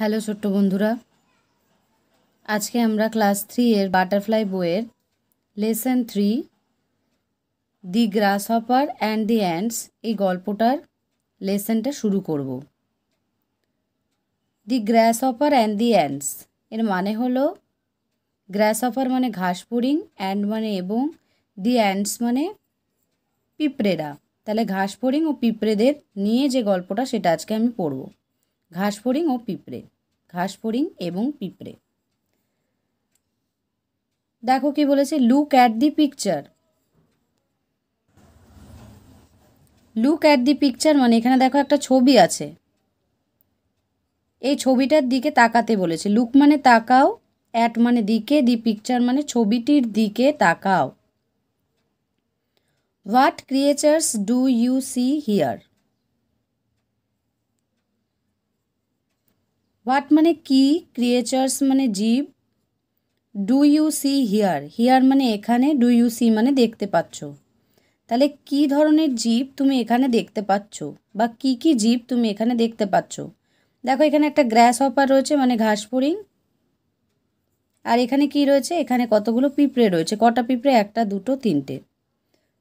Hello ছোট্ট বন্ধুরা আজকে আমরা ক্লাস থ্রি এর বাটারফ্লাই বইয়ের lesson three the grasshopper and the ants এই গল্পটার লেসনটা শুরু করব the grasshopper and the ants এর মানে হলো গ্রাস হপার মানে ঘাস ফড়িং অ্যান্ড মানে এবং দি অ্যান্ডস মানে পিঁপড়েরা তাহলে ঘাস ফড়িং ও পিঁপড়েদের নিয়ে যে গল্পটা সেটা আজকে আমি পড়বো ঘাসফড়িং ও পিঁপড়ে ঘাসফড়িং এবং পিঁপড়ে দেখো কি বলেছে look at the picture look at the picture মানে এখানে দেখো একটা ছবি আছে এই ছবিটার দিকে তাকাতে বলেছে লুক মানে তাকাও অ্যাট মানে দিকে দি পিকচার মানে ছবিটির দিকে তাকাও what creatures do you see here what মানে কি ক্রিয়েচার্স মানে জীব do you see here here মানে এখানে ডু ইউ সি মানে দেখতে পাচ্ছ তাহলে কি ধরনের জীব তুমি এখানে দেখতে পাচ্ছ বা কি কি জীব তুমি এখানে দেখতে পাচ্ছ দেখো এখানে একটা গ্র্যাস হপার রয়েছে মানে ঘাস ফড়িং আর এখানে কি রয়েছে এখানে কতগুলো পিঁপড়ে রয়েছে কটা পিঁপড়ে একটা দুটো তিনটে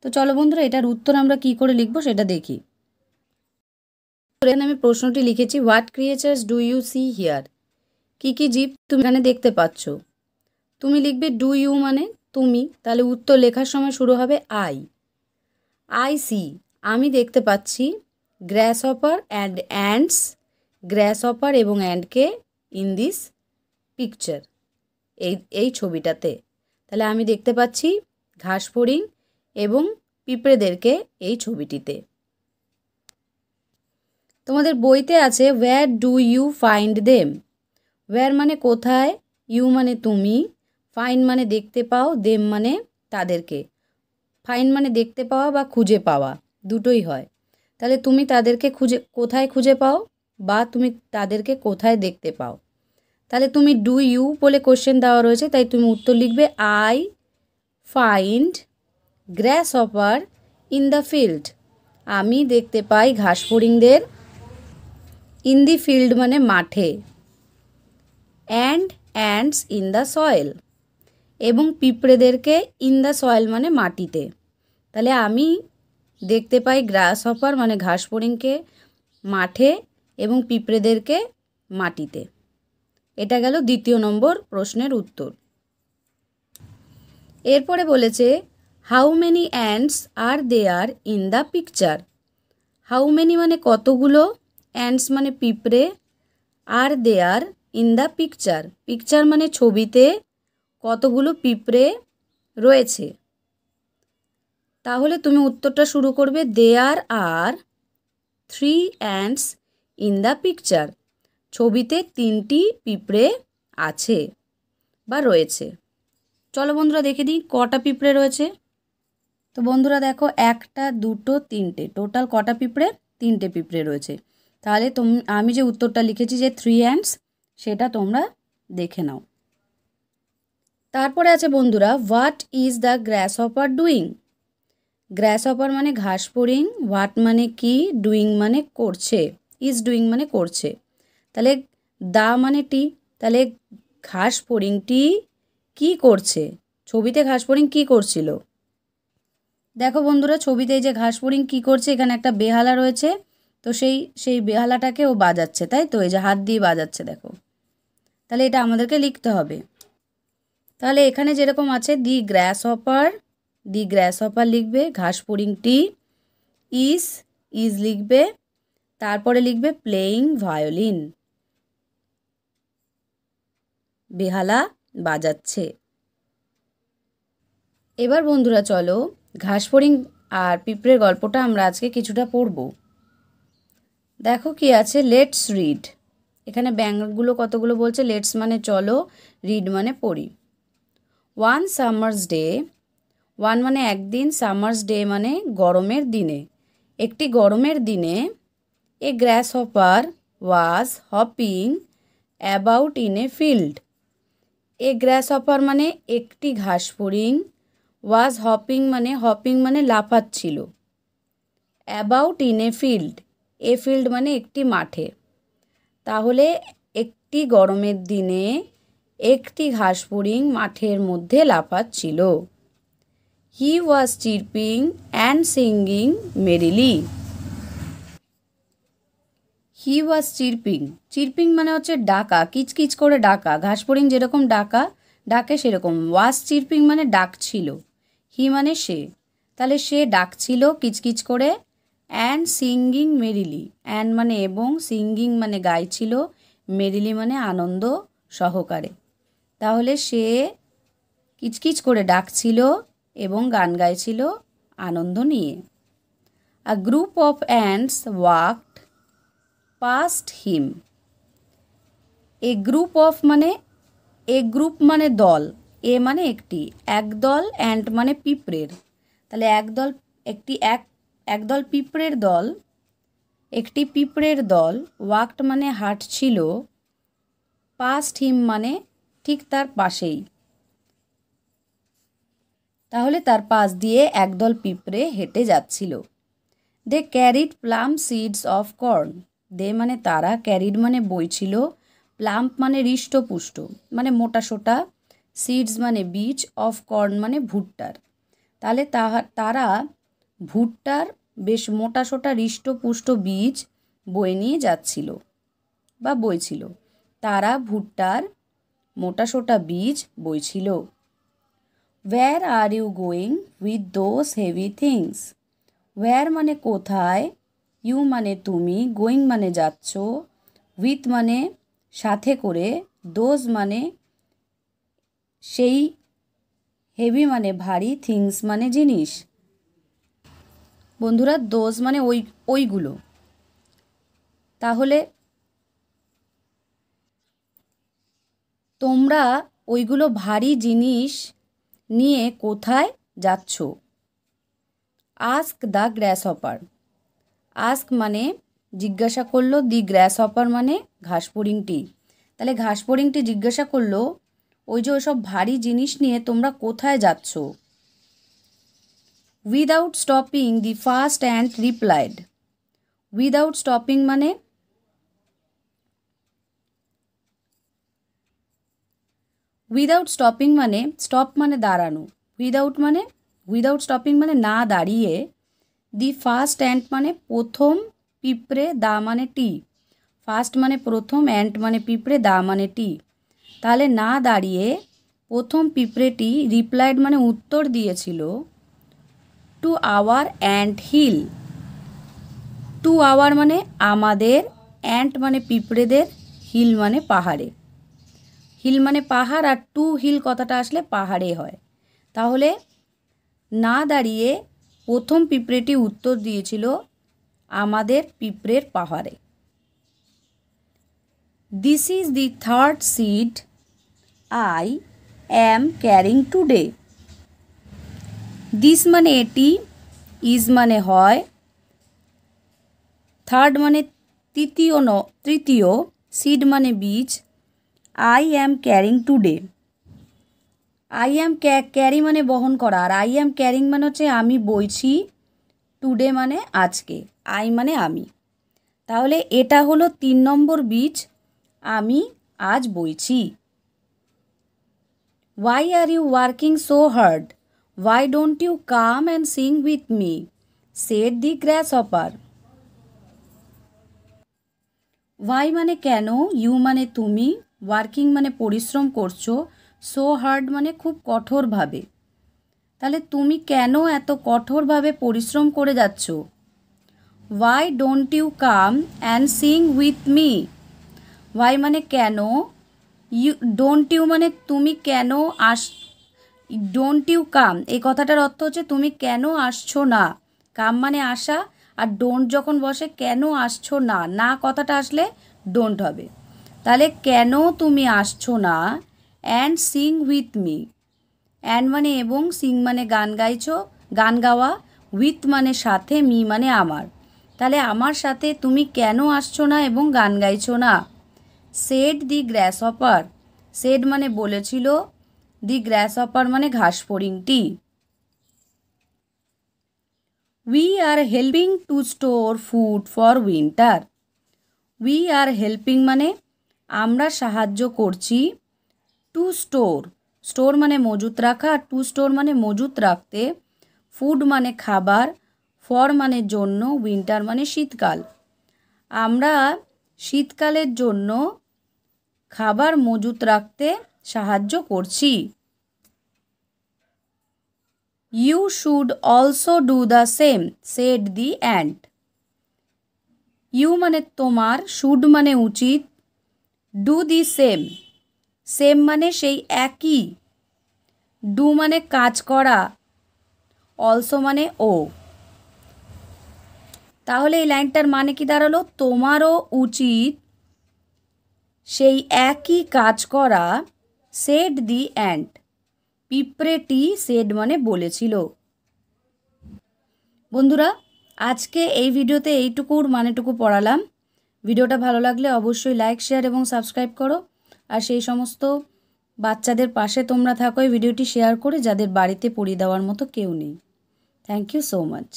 তো চলো বন্ধুরা এটার উত্তর আমরা কি করে লিখবো সেটা দেখি ফ্রেন্ড আমি প্রশ্নটি লিখেছি what creatures do you see here কী কী জীব তুমি এখানে দেখতে পাচ্ছ তুমি লিখবে ডু ইউ মানে তুমি তাহলে উত্তর লেখার সময় শুরু হবে আই আই সি আমি দেখতে পাচ্ছি গ্র্যাস অপার অ্যান্ড অ্যান্ডস গ্র্যাস অপার এবং অ্যান্ডকে ইন দিস পিকচার এই এই ছবিটাতে তাহলে আমি দেখতে পাচ্ছি ঘাস ফড়িং এবং পিঁপড়েদেরকে এই ছবিটিতে তোমাদের বইতে আছে where do you find them where মানে কোথায় ইউ মানে তুমি ফাইন মানে দেখতে পাও দেম মানে তাদেরকে ফাইন মানে দেখতে পাওয়া বা খুঁজে পাওয়া দুটোই হয় তাহলে তুমি তাদেরকে খুঁজে কোথায় খুঁজে পাও বা তুমি তাদেরকে কোথায় দেখতে পাও তাহলে তুমি ডু ইউ বলে কোশ্চেন দেওয়া রয়েছে তাই তুমি উত্তর লিখবে I find grasshopper in the field আমি দেখতে পাই ঘাসফড়িংদের ইন দি ফিল্ড মানে মাঠে and ants in the soil এবং পিঁপড়েদেরকে ইন দ্য সয়েল মানে মাটিতে তাহলে আমি দেখতে পাই গ্রাস হপার মানে ঘাস ফড়িংকে মাঠে এবং পিঁপড়েদেরকে মাটিতে এটা গেল দ্বিতীয় নম্বর প্রশ্নের উত্তর এরপরে বলেছে how many ants are they are in the picture how many মানে কতগুলো অ্যান্ডস মানে পিঁপড়ে are they are in the picture picture মানে ছবিতে কতগুলো পিঁপড়ে রয়েছে তাহলে তুমি উত্তরটা শুরু করবে there are three ants in the picture ছবিতে তিনটি পিঁপড়ে আছে বা রয়েছে চলো বন্ধুরা দেখে দিই কটা পিঁপড়ে রয়েছে তো বন্ধুরা দেখো একটা দুটো তিনটে টোটাল কটা পিঁপড়ে তিনটে পিঁপড়ে রয়েছে তাহলে তোম আমি যে উত্তরটা লিখেছি যে থ্রি হ্যান্ডস সেটা তোমরা দেখে নাও তারপরে আছে বন্ধুরা what is the grasshopper doing grasshopper মানে ঘাস পরিং হোয়াট মানে কি ডুইং মানে করছে ইজ ডুইং মানে করছে তাহলে দা মানে টি তাহলে ঘাস পরিংটি কি করছে ছবিতে ঘাস পরিং কী করছিল দেখো বন্ধুরা ছবিতে এই যে ঘাস পরিং কী করছে এখানে একটা বেহালা রয়েছে তো সেই সেই বেহালাটাকে ও বাজাচ্ছে তাই তো এই যে হাত দিয়ে বাজাচ্ছে দেখো তাহলে এটা আমাদেরকে লিখতে হবে তাহলে এখানে যেরকম আছে the grasshopper the grasshopper লিখবে ঘাস টি ইস ইজ লিখবে তারপরে লিখবে প্লেয়িং ভায়োলিন বেহালা বাজাচ্ছে এবার বন্ধুরা চলো ঘাসফড়িং আর পিঁপড়ের গল্পটা আমরা আজকে কিছুটা পড়বো দেখো কি আছে লেটস রিড এখানে ব্যাঙ্গগুলো কতগুলো বলছে লেটস মানে চলো রিড মানে পড়ি ওয়ান সামার্স ডে ওয়ান মানে একদিন সামার্স ডে মানে গরমের দিনে একটি গরমের দিনে a grasshopper was hopping about in a field a grasshopper মানে একটি ঘাসফড়িং ওয়াজ হপিং মানে হপিং মানে লাফাচ্ছিল about in a field a field মানে একটি মাঠে তাহলে একটি গরমের দিনে একটি ঘাসপুরিং মাঠের মধ্যে লাফাচ্ছিল he was chirping and singing merrily he was chirping chirping মানে হচ্ছে ডাকা কিচকিচ করে ডাকা ঘাসপুরিং যেরকম ডাকা ডাকে সেরকম ওয়াজ চিরপিং মানে ডাকছিল হি মানে সে তাহলে সে ডাকছিল কিচকিচ করে অ্যান্ড সিঙ্গিং মেরিলি অ্যান্ড মানে এবং সিঙ্গিং মানে গাইছিল মেরিলি মানে আনন্দ সহকারে তাহলে সে কিচকিচ করে ডাকছিল এবং গান গাইছিল আনন্দ নিয়ে a group of ants walked past him a group of মানে এ গ্রুপ মানে দল এ মানে একটি একদল অ্যান্ড মানে পিঁপড়ের তাহলে একদল একটি এক একদল পিঁপড়ের দল একটি পিঁপড়ের দল ওয়াক্ট মানে হাট ছিল পাস্ট হিম মানে ঠিক তার পাশেই তাহলে তার পাশ দিয়ে একদল পিঁপড়ে হেঁটে যাচ্ছিল they carried plump seeds of corn they মানে তারা ক্যারিড মানে বইছিল প্লাম্প মানে হৃষ্টপুষ্ট মানে মোটা সোটা সিডস মানে বীজ অফ কর্ন মানে ভুট্টার তাহলে তারা ভুট্টার বেশ মোটা সোটা হৃষ্টপুষ্ট বীজ বয়ে নিয়ে যাচ্ছিল বা বইছিল তারা ভুট্টার মোটা সোটা বীজ বইছিল where are you going with those heavy things where মানে কোথায় ইউ মানে তুমি গোয়িং মানে যাচ্ছ উইথ মানে সাথে করে দোজ মানে সেই হেভি মানে ভারী থিংস মানে জিনিস বন্ধুরা দোজ মানে ওই ওইগুলো তাহলে তোমরা ওইগুলো ভারী জিনিস নিয়ে কোথায় যাচ্ছ ask the grasshopper ask মানে জিজ্ঞাসা করলো দি গ্র্যাস অপার মানে ঘাসপড়িংটি তাহলে ঘাসপড়িংটি জিজ্ঞাসা করলো ওই যে সব ভারী জিনিস নিয়ে তোমরা কোথায় যাচ্ছ without stopping the first and replied without stopping মানে উইদাউট স্টপিং মানে স্টপ মানে দাঁড়ানো উইদাউট মানে উইদাউট স্টপিং মানে না দাঁড়িয়ে দি ফার্স্ট অ্যান্ড মানে প্রথম পিঁপড়ে দা মানে টি ফার্স্ট মানে প্রথম অ্যান্ড মানে পিঁপড়ে দা মানে টি তাহলে না দাঁড়িয়ে প্রথম পিঁপড়েটি রিপ্লাইড মানে উত্তর দিয়েছিল to our ant hill to our মানে আমাদের অ্যান্ট মানে পিঁপড়েদের হিল মানে পাহাড়ে হিল মানে পাহাড় আর টু হিল কথাটা আসলে পাহাড়ে হয় তাহলে না দাঁড়িয়ে প্রথম পিঁপড়েটি উত্তর দিয়েছিল আমাদের পিঁপড়ের পাহাড়ে this is the third seed I am carrying today this মানে এটি ইজ মানে হয় থার্ড মানে তৃতীয় ন তৃতীয় সিড মানে বীজ I am carrying today I am carry মানে বহন করা আর আই অ্যাম ক্যারিং মানে হচ্ছে আমি বইছি টুডে মানে আজকে আই মানে আমি তাহলে এটা হলো তিন নম্বর বীজ আমি আজ বইছি why are you working so hard Why don't you come and sing with me? said the grasshopper. Why মানে কেন ইউ মানে তুমি ওয়ার্কিং মানে পরিশ্রম করছো সো হার্ড মানে খুব কঠোরভাবে তাহলে তুমি কেন এত কঠোরভাবে পরিশ্রম করে যাচ্ছ why don't you come and sing with me why মানে কেন ইউ ডোন্ট ইউ মানে তুমি কেন আস ডোন্ট ইউ কাম এই কথাটার অর্থ হচ্ছে তুমি কেন আসছো না কাম মানে আসা আর ডোন্ট যখন বসে কেন আসছো না না কথাটা আসলে ডোন্ট হবে তাহলে কেন তুমি আসছো না and sing with me and মানে এবং সিং মানে গান গাইছ গান গাওয়া উইথ মানে সাথে মি মানে আমার তাহলে আমার সাথে তুমি কেন আসছো না এবং গান গাইছো না said the grasshopper said মানে বলেছিল দি অপার মানে ঘাস ফড়িংটি we are helping to store food for winter we are helping মানে আমরা সাহায্য করছি টু স্টোর স্টোর মানে মজুত রাখা টু স্টোর মানে মজুত রাখতে ফুড মানে খাবার ফর মানে জন্য উইন্টার মানে শীতকাল আমরা শীতকালের জন্য খাবার মজুত রাখতে সাহায্য করছি you should also do the same said the ant you মানে তোমার শুড মানে উচিত ডু দি সেম সেম মানে সেই একই ডু মানে কাজ করা অলসো মানে ও তাহলে এই লাইনটার মানে কি দাঁড়ালো তোমারও উচিত সেই একই কাজ করা সেড দি অ্যান্ট পিঁপড়েটি সেড মানে বলেছিল বন্ধুরা আজকে এই ভিডিওতে এইটুকুর মানেটুকু পড়ালাম ভিডিওটা ভালো লাগলে অবশ্যই লাইক শেয়ার এবং সাবস্ক্রাইব করো আর সেই সমস্ত বাচ্চাদের পাশে তোমরা থাকো এই ভিডিওটি শেয়ার করে যাদের বাড়িতে পড়িয়ে দেওয়ার মতো কেউ নেই থ্যাংক ইউ সো মাচ